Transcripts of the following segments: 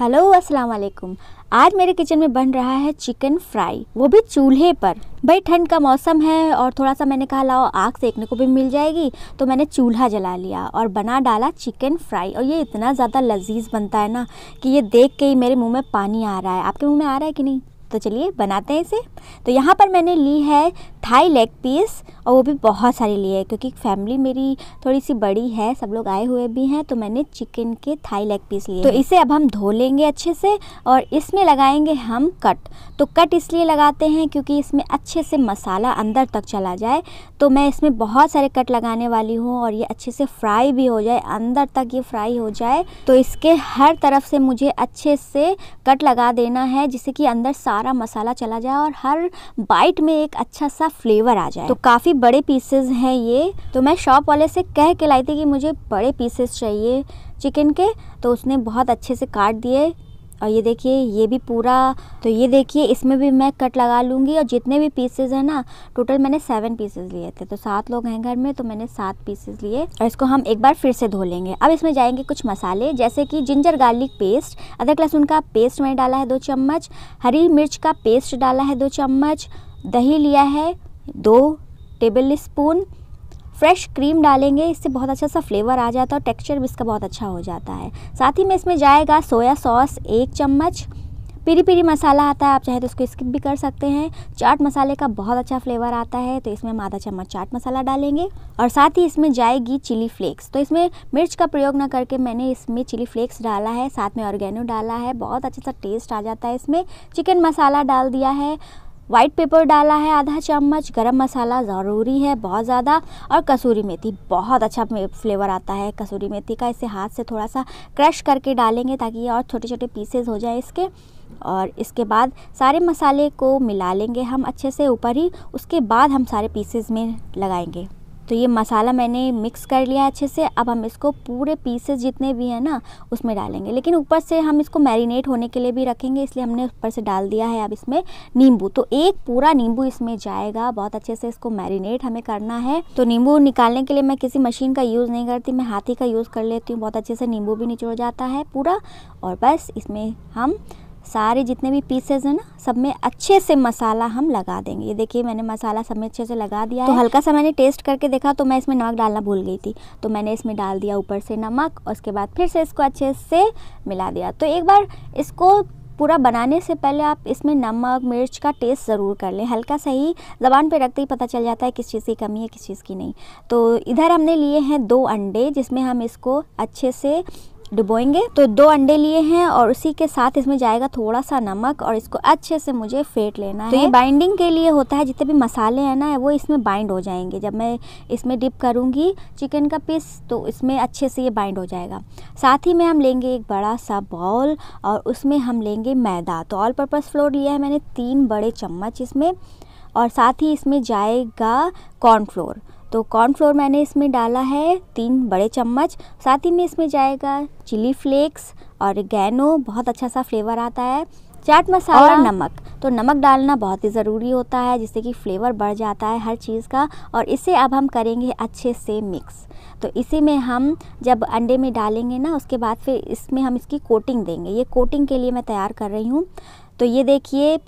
hello अस्सलाम वालेकुम आज मेरे किचन में बन रहा है चिकन फ्राई वो भी चूल्हे पर भाई ठंड का मौसम है और थोड़ा सा मैंने कहा लाओ आग सेकने को भी मिल जाएगी तो मैंने चूल्हा जला लिया और बना डाला चिकन फ्राई और ये इतना ज़्यादा लजीज बनता है ना कि ये देख के ही मेरे मुँह में पानी आ रहा है आपके मुँह में आ रहा है कि नहीं तो चलिए बनाते हैं इसे तो यहाँ पर मैंने ली है थाई लेग पीस और वो भी बहुत सारे लिए क्योंकि फैमिली मेरी थोड़ी सी बड़ी है सब लोग आए हुए भी हैं तो मैंने चिकन के थाई लेग पीस लिए तो इसे अब हम धो लेंगे अच्छे से और इसमें लगाएंगे हम कट तो कट इसलिए लगाते हैं क्योंकि इसमें अच्छे से मसाला अंदर तक चला जाए तो मैं इसमें बहुत सारे कट लगाने वाली हूँ और ये अच्छे से फ्राई भी हो जाए अंदर तक ये फ्राई हो जाए तो इसके हर तरफ से मुझे अच्छे से कट लगा देना है जिससे कि अंदर सारा मसाला चला जाए और हर बाइट में एक अच्छा सा फ्लेवर आ जाए तो काफ़ी बड़े पीसेस हैं ये तो मैं शॉप वाले से कह के लाई थी कि मुझे बड़े पीसेस चाहिए चिकन के तो उसने बहुत अच्छे से काट दिए और ये देखिए ये भी पूरा तो ये देखिए इसमें भी मैं कट लगा लूँगी और जितने भी पीसेज हैं ना टोटल मैंने सेवन पीसेज लिए थे तो सात लोग हैं घर में तो मैंने सात पीसेज लिए और इसको हम एक बार फिर से धो लेंगे अब इसमें जाएंगे कुछ मसाले जैसे कि जिंजर गार्लिक पेस्ट अदरक लहसुन का पेस्ट मैंने डाला है दो चम्मच हरी मिर्च का पेस्ट डाला है दो चम्मच दही लिया है दो टेबल स्पून फ्रेश क्रीम डालेंगे इससे बहुत अच्छा सा फ्लेवर आ जाता है और टेक्सचर भी इसका बहुत अच्छा हो जाता है साथ ही में इसमें जाएगा सोया सॉस एक चम्मच पीरी पीरी मसाला आता है आप चाहे तो इसको स्किप भी कर सकते हैं चाट मसाले का बहुत अच्छा फ्लेवर आता है तो इसमें हम आधा चम्मच चाट मसाला डालेंगे और साथ ही इसमें जाएगी चिली फ्लेक्स तो इसमें मिर्च का प्रयोग ना करके मैंने इसमें चिली फ्लेक्स डाला है साथ में ऑर्गेनो डाला है बहुत अच्छा सा टेस्ट आ जाता है इसमें चिकन मसाला डाल दिया है वाइट पेपर डाला है आधा चम्मच गरम मसाला ज़रूरी है बहुत ज़्यादा और कसूरी मेथी बहुत अच्छा फ्लेवर आता है कसूरी मेथी का इसे हाथ से थोड़ा सा क्रश करके डालेंगे ताकि और छोटे छोटे पीसेज हो जाए इसके और इसके बाद सारे मसाले को मिला लेंगे हम अच्छे से ऊपर ही उसके बाद हम सारे पीसेज में लगाएंगे तो ये मसाला मैंने मिक्स कर लिया अच्छे से अब हम इसको पूरे पीसेस जितने भी हैं ना उसमें डालेंगे लेकिन ऊपर से हम इसको मैरिनेट होने के लिए भी रखेंगे इसलिए हमने ऊपर से डाल दिया है अब इसमें नींबू तो एक पूरा नींबू इसमें जाएगा बहुत अच्छे से इसको मैरिनेट हमें करना है तो नींबू निकालने के लिए मैं किसी मशीन का यूज़ नहीं करती मैं हाथी का यूज़ कर लेती हूँ बहुत अच्छे से नींबू भी निचोड़ जाता है पूरा और बस इसमें हम सारे जितने भी पीसेज हैं ना सब में अच्छे से मसाला हम लगा देंगे ये देखिए मैंने मसाला सब में अच्छे से लगा दिया तो हल्का सा मैंने टेस्ट करके देखा तो मैं इसमें नमक डालना भूल गई थी तो मैंने इसमें डाल दिया ऊपर से नमक और उसके बाद फिर से इसको अच्छे से मिला दिया तो एक बार इसको पूरा बनाने से पहले आप इसमें नमक मिर्च का टेस्ट ज़रूर कर लें हल्का सा ही ज़बान पे रखते ही पता चल जाता है किस चीज़ की कमी है किस चीज़ की नहीं तो इधर हमने लिए हैं दो अंडे जिसमें हम इसको अच्छे से डुबोएंगे तो दो अंडे लिए हैं और उसी के साथ इसमें जाएगा थोड़ा सा नमक और इसको अच्छे से मुझे फेंट लेना है तो ये बाइंडिंग के लिए होता है जितने भी मसाले हैं ना वो इसमें बाइंड हो जाएंगे जब मैं इसमें डिप करूँगी चिकन का पीस तो इसमें अच्छे से ये बाइंड हो जाएगा साथ ही में हम लेंगे एक बड़ा सा बॉल और उसमें हम लेंगे मैदा तो ऑल पर्पज़ फ्लोर लिया है मैंने तीन बड़े चम्मच इसमें और साथ ही इसमें जाएगा कॉर्नफ्लोर तो कॉर्नफ्लोर मैंने इसमें डाला है तीन बड़े चम्मच साथ ही में इसमें जाएगा चिली फ्लेक्स और गैनो बहुत अच्छा सा फ्लेवर आता है चाट मसाला और नमक तो नमक डालना बहुत ही ज़रूरी होता है जिससे कि फ्लेवर बढ़ जाता है हर चीज़ का और इसे अब हम करेंगे अच्छे से मिक्स तो इसी में हम जब अंडे में डालेंगे ना उसके बाद फिर इसमें हम इसकी कोटिंग देंगे ये कोटिंग के लिए मैं तैयार कर रही हूँ तो ये देखिए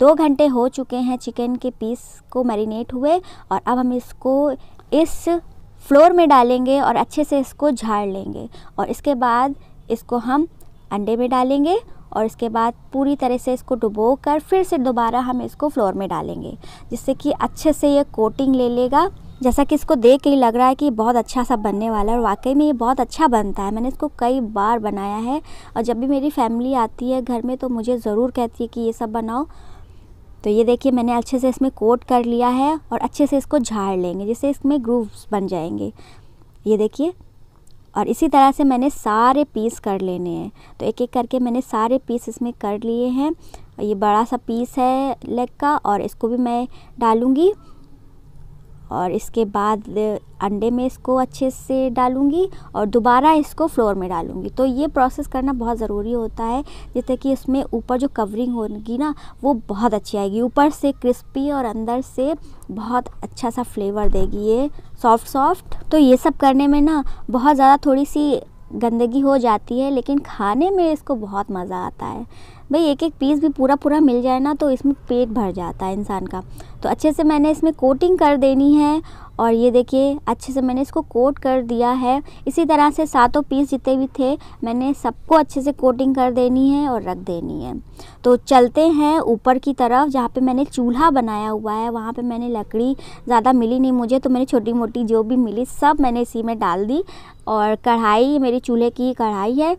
दो घंटे हो चुके हैं चिकन के पीस को मैरिनेट हुए और अब हम इसको इस फ्लोर में डालेंगे और अच्छे से इसको झाड़ लेंगे और इसके बाद इसको हम अंडे में डालेंगे और इसके बाद पूरी तरह से इसको डुबो कर फिर से दोबारा हम इसको फ्लोर में डालेंगे जिससे कि अच्छे से ये कोटिंग ले लेगा जैसा कि इसको देख के लग रहा है कि बहुत अच्छा सा बनने वाला है और वाकई में ये बहुत अच्छा बनता है मैंने इसको कई बार बनाया है और जब भी मेरी फैमिली आती है घर में तो मुझे ज़रूर कहती है कि ये सब बनाओ तो ये देखिए मैंने अच्छे से इसमें कोट कर लिया है और अच्छे से इसको झाड़ लेंगे जिससे इसमें ग्रूव्स बन जाएंगे ये देखिए और इसी तरह से मैंने सारे पीस कर लेने हैं तो एक एक करके मैंने सारे पीस इसमें कर लिए हैं ये बड़ा सा पीस है लेग का और इसको भी मैं डालूँगी और इसके बाद अंडे में इसको अच्छे से डालूँगी और दोबारा इसको फ्लोर में डालूँगी तो ये प्रोसेस करना बहुत ज़रूरी होता है जैसे कि इसमें ऊपर जो कवरिंग होगी ना वो बहुत अच्छी आएगी ऊपर से क्रिस्पी और अंदर से बहुत अच्छा सा फ्लेवर देगी ये सॉफ्ट सॉफ्ट तो ये सब करने में ना बहुत ज़्यादा थोड़ी सी गंदगी हो जाती है लेकिन खाने में इसको बहुत मज़ा आता है भाई एक एक पीस भी पूरा पूरा मिल जाए ना तो इसमें पेट भर जाता है इंसान का तो अच्छे से मैंने इसमें कोटिंग कर देनी है और ये देखिए अच्छे से मैंने इसको कोट कर दिया है इसी तरह से सातों पीस जितने भी थे मैंने सबको अच्छे से कोटिंग कर देनी है और रख देनी है तो चलते हैं ऊपर की तरफ जहाँ पे मैंने चूल्हा बनाया हुआ है वहाँ पे मैंने लकड़ी ज़्यादा मिली नहीं मुझे तो मैंने छोटी मोटी जो भी मिली सब मैंने इसी में डाल दी और कढ़ाई मेरी चूल्हे की कढ़ाई है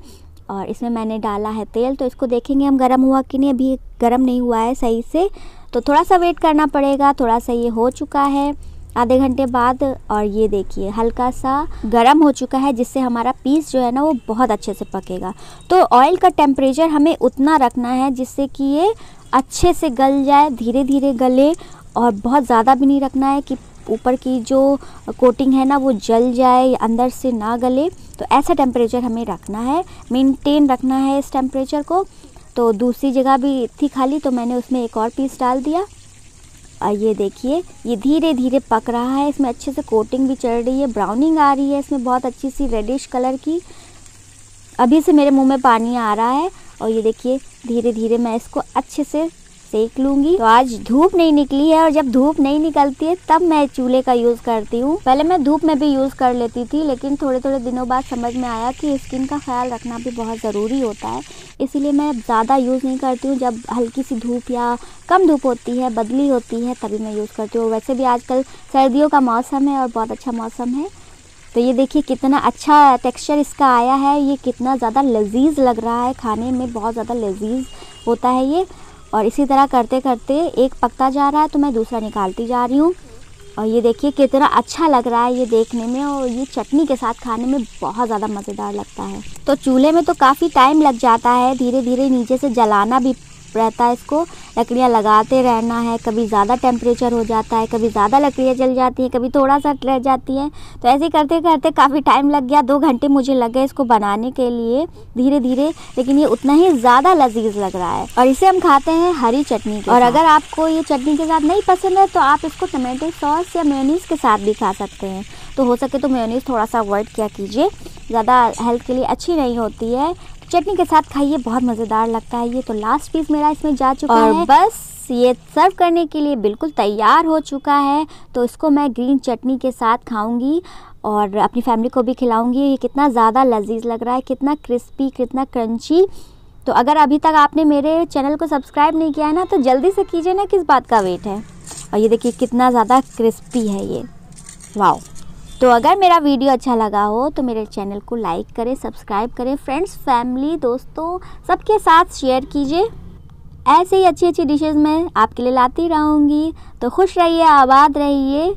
और इसमें मैंने डाला है तेल तो इसको देखेंगे हम गर्म हुआ कि नहीं अभी गर्म नहीं हुआ है सही से तो थोड़ा सा वेट करना पड़ेगा थोड़ा सा ये हो चुका है आधे घंटे बाद और ये देखिए हल्का सा गर्म हो चुका है जिससे हमारा पीस जो है ना वो बहुत अच्छे से पकेगा तो ऑयल का टेम्परेचर हमें उतना रखना है जिससे कि ये अच्छे से गल जाए धीरे धीरे गले और बहुत ज़्यादा भी नहीं रखना है कि ऊपर की जो कोटिंग है ना वो जल जाए अंदर से ना गले तो ऐसा टेम्परेचर हमें रखना है मेनटेन रखना है इस टेम्परेचर को तो दूसरी जगह भी थी खाली तो मैंने उसमें एक और पीस डाल दिया और ये देखिए ये धीरे धीरे पक रहा है इसमें अच्छे से कोटिंग भी चढ़ रही है ब्राउनिंग आ रही है इसमें बहुत अच्छी सी रेडिश कलर की अभी से मेरे मुंह में पानी आ रहा है और ये देखिए धीरे धीरे मैं इसको अच्छे से सेक लूंगी तो आज धूप नहीं निकली है और जब धूप नहीं निकलती है तब मैं चूल्हे का यूज करती हूँ पहले मैं धूप में भी यूज कर लेती थी लेकिन थोड़े थोड़े दिनों बाद समझ में आया कि स्किन का ख्याल रखना भी बहुत ज़रूरी होता है इसीलिए मैं ज़्यादा यूज़ नहीं करती हूँ जब हल्की सी धूप या कम धूप होती है बदली होती है तभी मैं यूज़ करती हूँ वैसे भी आजकल सर्दियों का मौसम है और बहुत अच्छा मौसम है तो ये देखिए कितना अच्छा टेक्सचर इसका आया है ये कितना ज़्यादा लजीज लग रहा है खाने में बहुत ज़्यादा लजीज होता है ये और इसी तरह करते करते एक पकता जा रहा है तो मैं दूसरा निकालती जा रही हूँ और ये देखिए कितना अच्छा लग रहा है ये देखने में और ये चटनी के साथ खाने में बहुत ज़्यादा मज़ेदार लगता है तो चूल्हे में तो काफ़ी टाइम लग जाता है धीरे धीरे नीचे से जलाना भी रहता है इसको लकड़ियाँ लगाते रहना है कभी ज़्यादा टेम्परेचर हो जाता है कभी ज़्यादा लकड़ियाँ जल जाती हैं कभी थोड़ा सा रह जाती हैं तो ऐसे करते करते काफ़ी टाइम लग गया दो घंटे मुझे लग गए इसको बनाने के लिए धीरे धीरे लेकिन ये उतना ही ज़्यादा लजीज लग रहा है और इसे हम खाते हैं हरी चटनी और अगर आपको ये चटनी के साथ नहीं पसंद है तो आप इसको टमाटो सॉस या मेयोनीज के साथ भी खा सकते हैं तो हो सके तो मेयोनीज थोड़ा सा अवॉइड किया कीजिए ज़्यादा हेल्थ के लिए अच्छी नहीं होती है चटनी के साथ खाइए बहुत मज़ेदार लगता है ये तो लास्ट पीस मेरा इसमें जा चुका और है बस ये सर्व करने के लिए बिल्कुल तैयार हो चुका है तो इसको मैं ग्रीन चटनी के साथ खाऊंगी और अपनी फैमिली को भी खिलाऊंगी ये कितना ज़्यादा लजीज लग रहा है कितना क्रिस्पी कितना क्रंची तो अगर अभी तक आपने मेरे चैनल को सब्सक्राइब नहीं किया है ना तो जल्दी से कीजिए ना किस बात का वेट है और ये देखिए कितना ज़्यादा क्रिस्पी है ये वाह तो अगर मेरा वीडियो अच्छा लगा हो तो मेरे चैनल को लाइक करें सब्सक्राइब करें फ्रेंड्स फैमिली दोस्तों सबके साथ शेयर कीजिए ऐसे ही अच्छी अच्छी डिशेस मैं आपके लिए लाती रहूँगी तो खुश रहिए आबाद रहिए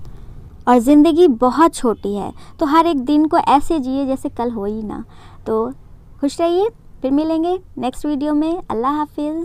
और ज़िंदगी बहुत छोटी है तो हर एक दिन को ऐसे जिए जैसे कल हो ही ना तो खुश रहिए फिर मिलेंगे नेक्स्ट वीडियो में अल्लाह हाफिज़